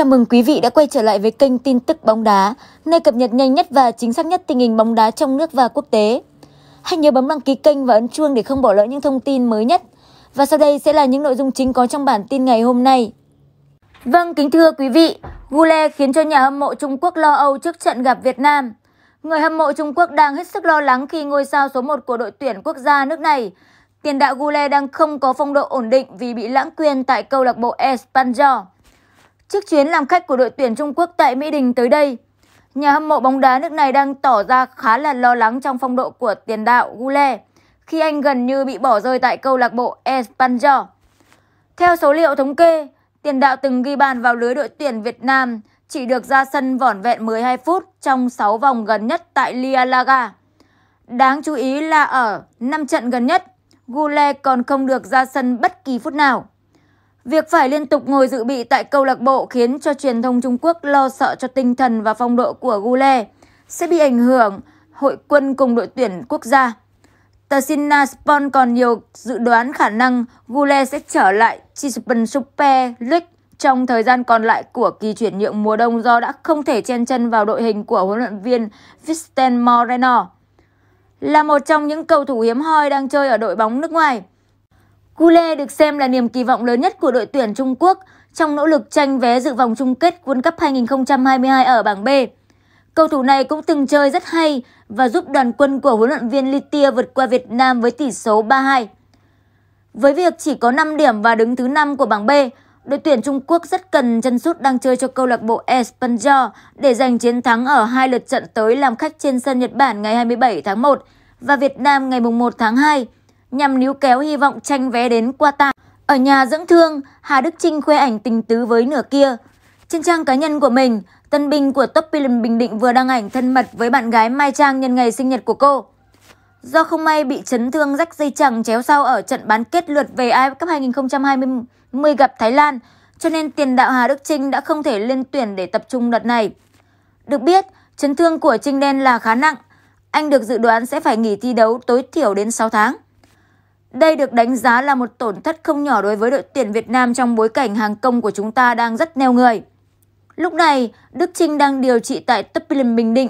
Chào mừng quý vị đã quay trở lại với kênh tin tức bóng đá, nơi cập nhật nhanh nhất và chính xác nhất tình hình bóng đá trong nước và quốc tế. Hãy nhớ bấm đăng ký kênh và ấn chuông để không bỏ lỡ những thông tin mới nhất. Và sau đây sẽ là những nội dung chính có trong bản tin ngày hôm nay. Vâng, kính thưa quý vị, Gule khiến cho nhà hâm mộ Trung Quốc lo âu trước trận gặp Việt Nam. Người hâm mộ Trung Quốc đang hết sức lo lắng khi ngôi sao số 1 của đội tuyển quốc gia nước này, tiền đạo Gule đang không có phong độ ổn định vì bị lãng quên tại câu lạc bộ Espanyol trước chuyến làm khách của đội tuyển Trung Quốc tại Mỹ Đình tới đây. Nhà hâm mộ bóng đá nước này đang tỏ ra khá là lo lắng trong phong độ của tiền đạo Gule khi anh gần như bị bỏ rơi tại câu lạc bộ Espanyol. Theo số liệu thống kê, tiền đạo từng ghi bàn vào lưới đội tuyển Việt Nam chỉ được ra sân vỏn vẹn 12 phút trong 6 vòng gần nhất tại Lia Laga. Đáng chú ý là ở 5 trận gần nhất, Gule còn không được ra sân bất kỳ phút nào. Việc phải liên tục ngồi dự bị tại câu lạc bộ khiến cho truyền thông Trung Quốc lo sợ cho tinh thần và phong độ của Gule sẽ bị ảnh hưởng hội quân cùng đội tuyển quốc gia. Tờ Sina Spon còn nhiều dự đoán khả năng Gule sẽ trở lại Chispin Super League trong thời gian còn lại của kỳ chuyển nhượng mùa đông do đã không thể chen chân vào đội hình của huấn luyện viên Visten Moreno. Là một trong những cầu thủ hiếm hoi đang chơi ở đội bóng nước ngoài, Gule được xem là niềm kỳ vọng lớn nhất của đội tuyển Trung Quốc trong nỗ lực tranh vé dự vòng chung kết World Cup 2022 ở bảng B. Cầu thủ này cũng từng chơi rất hay và giúp đoàn quân của huấn luyện viên Litia vượt qua Việt Nam với tỷ số 3-2. Với việc chỉ có 5 điểm và đứng thứ 5 của bảng B, đội tuyển Trung Quốc rất cần chân sút đang chơi cho câu lạc bộ Espanyol để giành chiến thắng ở hai lượt trận tới làm khách trên sân Nhật Bản ngày 27 tháng 1 và Việt Nam ngày 1 tháng 2 nhằm níu kéo hy vọng tranh vé đến Qatar. Ở nhà dưỡng thương, Hà Đức Trinh khoe ảnh tình tứ với nửa kia. Trên trang cá nhân của mình, tân binh của Top Pilum Bình Định vừa đăng ảnh thân mật với bạn gái Mai Trang nhân ngày sinh nhật của cô. Do không may bị chấn thương rách dây chẳng chéo sau ở trận bán kết lượt về AF Cup 2020 gặp Thái Lan, cho nên tiền đạo Hà Đức Trinh đã không thể lên tuyển để tập trung đợt này. Được biết, chấn thương của Trinh Đen là khá nặng. Anh được dự đoán sẽ phải nghỉ thi đấu tối thiểu đến 6 tháng. Đây được đánh giá là một tổn thất không nhỏ đối với đội tuyển Việt Nam trong bối cảnh hàng công của chúng ta đang rất neo người. Lúc này, Đức Trinh đang điều trị tại Tupilum Bình Định.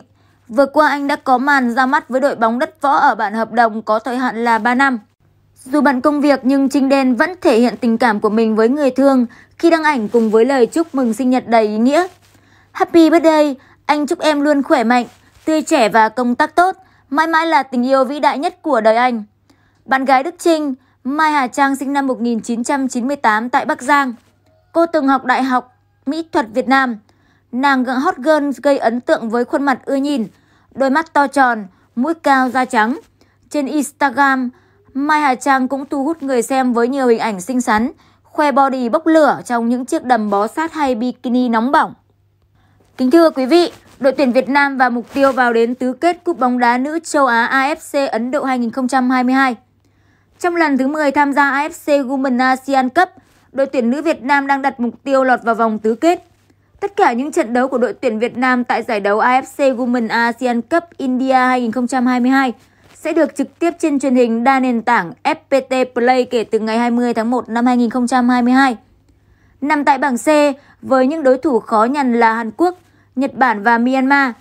Vừa qua anh đã có màn ra mắt với đội bóng đất võ ở bản hợp đồng có thời hạn là 3 năm. Dù bận công việc nhưng Trinh Đen vẫn thể hiện tình cảm của mình với người thương khi đăng ảnh cùng với lời chúc mừng sinh nhật đầy ý nghĩa. Happy birthday, anh chúc em luôn khỏe mạnh, tươi trẻ và công tác tốt, mãi mãi là tình yêu vĩ đại nhất của đời anh. Bạn gái Đức Trinh, Mai Hà Trang sinh năm 1998 tại Bắc Giang. Cô từng học Đại học Mỹ thuật Việt Nam. Nàng gặng hot girl gây ấn tượng với khuôn mặt ưa nhìn, đôi mắt to tròn, mũi cao da trắng. Trên Instagram, Mai Hà Trang cũng thu hút người xem với nhiều hình ảnh xinh xắn, khoe body bốc lửa trong những chiếc đầm bó sát hay bikini nóng bỏng. Kính thưa quý vị, đội tuyển Việt Nam và mục tiêu vào đến tứ kết Cúp bóng đá nữ châu Á AFC Ấn Độ 2022. Trong lần thứ 10 tham gia AFC Women ASEAN Cup, đội tuyển nữ Việt Nam đang đặt mục tiêu lọt vào vòng tứ kết. Tất cả những trận đấu của đội tuyển Việt Nam tại giải đấu AFC Women ASEAN Cup India 2022 sẽ được trực tiếp trên truyền hình đa nền tảng FPT Play kể từ ngày 20 tháng 1 năm 2022. Nằm tại bảng C với những đối thủ khó nhằn là Hàn Quốc, Nhật Bản và Myanmar,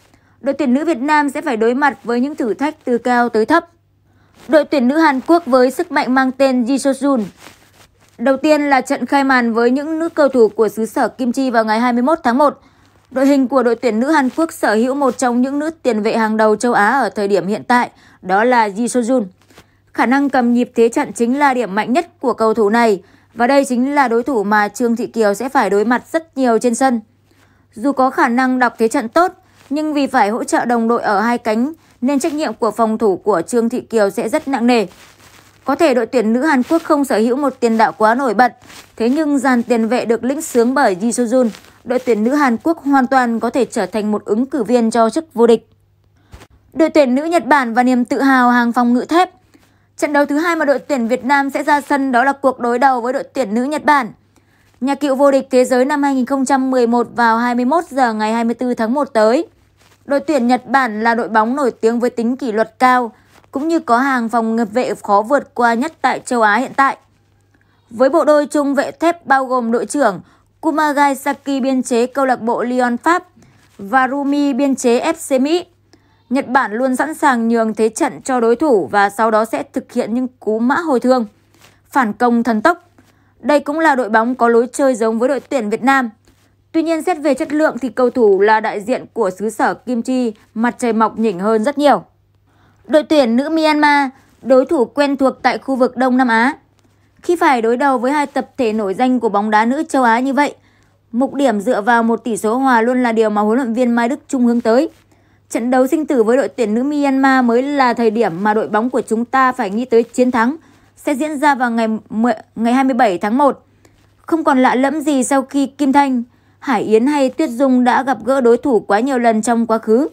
đội tuyển nữ Việt Nam sẽ phải đối mặt với những thử thách từ cao tới thấp. Đội tuyển nữ Hàn Quốc với sức mạnh mang tên Ji Seo Jun. Đầu tiên là trận khai màn với những nữ cầu thủ của xứ sở Kim Chi vào ngày 21 tháng 1. Đội hình của đội tuyển nữ Hàn Quốc sở hữu một trong những nữ tiền vệ hàng đầu châu Á ở thời điểm hiện tại, đó là Ji Seo Jun. Khả năng cầm nhịp thế trận chính là điểm mạnh nhất của cầu thủ này và đây chính là đối thủ mà Trương Thị Kiều sẽ phải đối mặt rất nhiều trên sân. Dù có khả năng đọc thế trận tốt, nhưng vì phải hỗ trợ đồng đội ở hai cánh nên trách nhiệm của phòng thủ của Trương Thị Kiều sẽ rất nặng nề. Có thể đội tuyển nữ Hàn Quốc không sở hữu một tiền đạo quá nổi bật, thế nhưng dàn tiền vệ được lĩnh sướng bởi Ji Sojun, đội tuyển nữ Hàn Quốc hoàn toàn có thể trở thành một ứng cử viên cho chức vô địch. Đội tuyển nữ Nhật Bản và niềm tự hào hàng phòng ngự thép. Trận đấu thứ hai mà đội tuyển Việt Nam sẽ ra sân đó là cuộc đối đầu với đội tuyển nữ Nhật Bản. Nhà cựu vô địch thế giới năm 2011 vào 21 giờ ngày 24 tháng 1 tới. Đội tuyển Nhật Bản là đội bóng nổi tiếng với tính kỷ luật cao, cũng như có hàng phòng ngự vệ khó vượt qua nhất tại châu Á hiện tại. Với bộ đôi trung vệ thép bao gồm đội trưởng Kumagai Saki biên chế câu lạc bộ Lyon Pháp và Rumi biên chế FC Mỹ. Nhật Bản luôn sẵn sàng nhường thế trận cho đối thủ và sau đó sẽ thực hiện những cú mã hồi thương, phản công thần tốc. Đây cũng là đội bóng có lối chơi giống với đội tuyển Việt Nam – Tuy nhiên xét về chất lượng thì cầu thủ là đại diện của xứ sở Kim Chi, mặt trời mọc nhỉnh hơn rất nhiều. Đội tuyển nữ Myanmar, đối thủ quen thuộc tại khu vực Đông Nam Á. Khi phải đối đầu với hai tập thể nổi danh của bóng đá nữ châu Á như vậy, mục điểm dựa vào một tỷ số hòa luôn là điều mà huấn luyện viên Mai Đức Trung hướng tới. Trận đấu sinh tử với đội tuyển nữ Myanmar mới là thời điểm mà đội bóng của chúng ta phải nghĩ tới chiến thắng sẽ diễn ra vào ngày 10, ngày 27 tháng 1. Không còn lạ lẫm gì sau khi Kim Thanh Hải Yến hay Tuyết Dung đã gặp gỡ đối thủ quá nhiều lần trong quá khứ.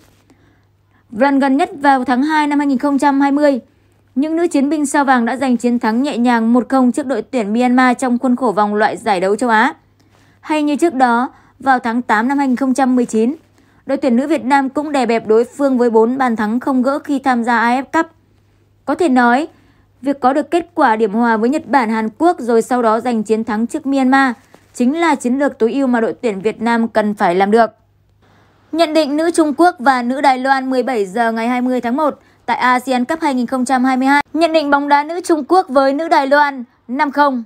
Lần gần nhất vào tháng 2 năm 2020, những nữ chiến binh sao vàng đã giành chiến thắng nhẹ nhàng 1-0 trước đội tuyển Myanmar trong khuôn khổ vòng loại giải đấu châu Á. Hay như trước đó, vào tháng 8 năm 2019, đội tuyển nữ Việt Nam cũng đè bẹp đối phương với 4 bàn thắng không gỡ khi tham gia AF Cup. Có thể nói, việc có được kết quả điểm hòa với Nhật Bản, Hàn Quốc rồi sau đó giành chiến thắng trước Myanmar chính là chiến lược tối ưu mà đội tuyển Việt Nam cần phải làm được. Nhận định nữ Trung Quốc và nữ Đài Loan 17 giờ ngày 20 tháng 1 tại ASEAN Cup 2022. Nhận định bóng đá nữ Trung Quốc với nữ Đài Loan 5-0.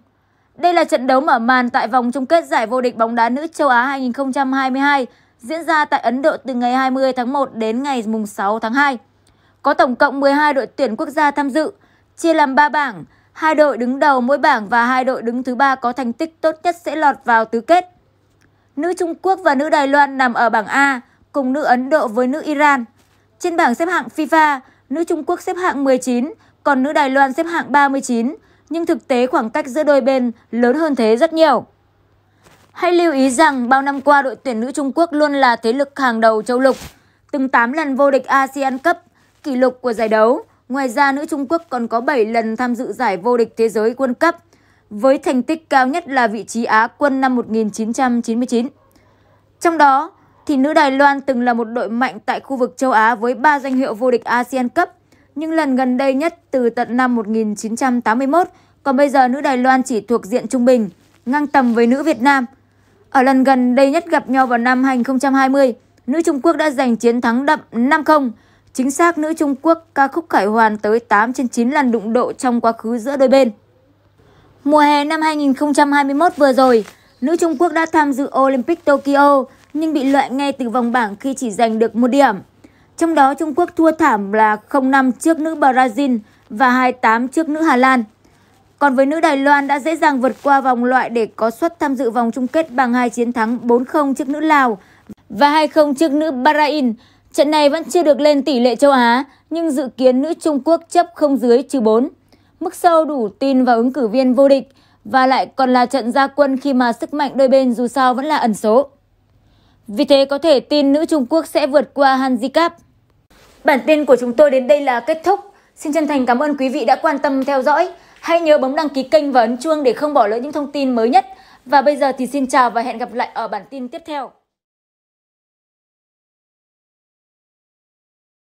Đây là trận đấu mở màn tại vòng chung kết giải vô địch bóng đá nữ châu Á 2022 diễn ra tại Ấn Độ từ ngày 20 tháng 1 đến ngày 6 tháng 2. Có tổng cộng 12 đội tuyển quốc gia tham dự, chia làm 3 bảng – Hai đội đứng đầu mỗi bảng và hai đội đứng thứ ba có thành tích tốt nhất sẽ lọt vào tứ kết. Nữ Trung Quốc và nữ Đài Loan nằm ở bảng A, cùng nữ Ấn Độ với nữ Iran. Trên bảng xếp hạng FIFA, nữ Trung Quốc xếp hạng 19, còn nữ Đài Loan xếp hạng 39, nhưng thực tế khoảng cách giữa đôi bên lớn hơn thế rất nhiều. Hãy lưu ý rằng bao năm qua đội tuyển nữ Trung Quốc luôn là thế lực hàng đầu châu lục, từng 8 lần vô địch ASEAN Cup, kỷ lục của giải đấu, Ngoài ra, nữ Trung Quốc còn có 7 lần tham dự giải vô địch thế giới quân cấp với thành tích cao nhất là vị trí Á quân năm 1999. Trong đó, thì nữ Đài Loan từng là một đội mạnh tại khu vực châu Á với 3 danh hiệu vô địch ASEAN Cup, nhưng lần gần đây nhất từ tận năm 1981, còn bây giờ nữ Đài Loan chỉ thuộc diện trung bình, ngang tầm với nữ Việt Nam. Ở lần gần đây nhất gặp nhau vào năm 2020, nữ Trung Quốc đã giành chiến thắng đậm 5-0 Chính xác nữ Trung Quốc ca khúc Khải Hoàn tới 8 trên 9 lần đụng độ trong quá khứ giữa đôi bên. Mùa hè năm 2021 vừa rồi, nữ Trung Quốc đã tham dự Olympic Tokyo nhưng bị loại ngay từ vòng bảng khi chỉ giành được một điểm. Trong đó Trung Quốc thua thảm là 0-5 trước nữ Brazil và 2-8 trước nữ Hà Lan. Còn với nữ Đài Loan đã dễ dàng vượt qua vòng loại để có suất tham dự vòng chung kết bằng hai chiến thắng 4-0 trước nữ Lào và 2-0 trước nữ Bahrain Trận này vẫn chưa được lên tỷ lệ châu Á, nhưng dự kiến nữ Trung Quốc chấp không dưới trừ 4. Mức sâu đủ tin vào ứng cử viên vô địch và lại còn là trận gia quân khi mà sức mạnh đôi bên dù sao vẫn là ẩn số. Vì thế có thể tin nữ Trung Quốc sẽ vượt qua Hansi Cup. Bản tin của chúng tôi đến đây là kết thúc. Xin chân thành cảm ơn quý vị đã quan tâm theo dõi. Hãy nhớ bấm đăng ký kênh và ấn chuông để không bỏ lỡ những thông tin mới nhất. Và bây giờ thì xin chào và hẹn gặp lại ở bản tin tiếp theo.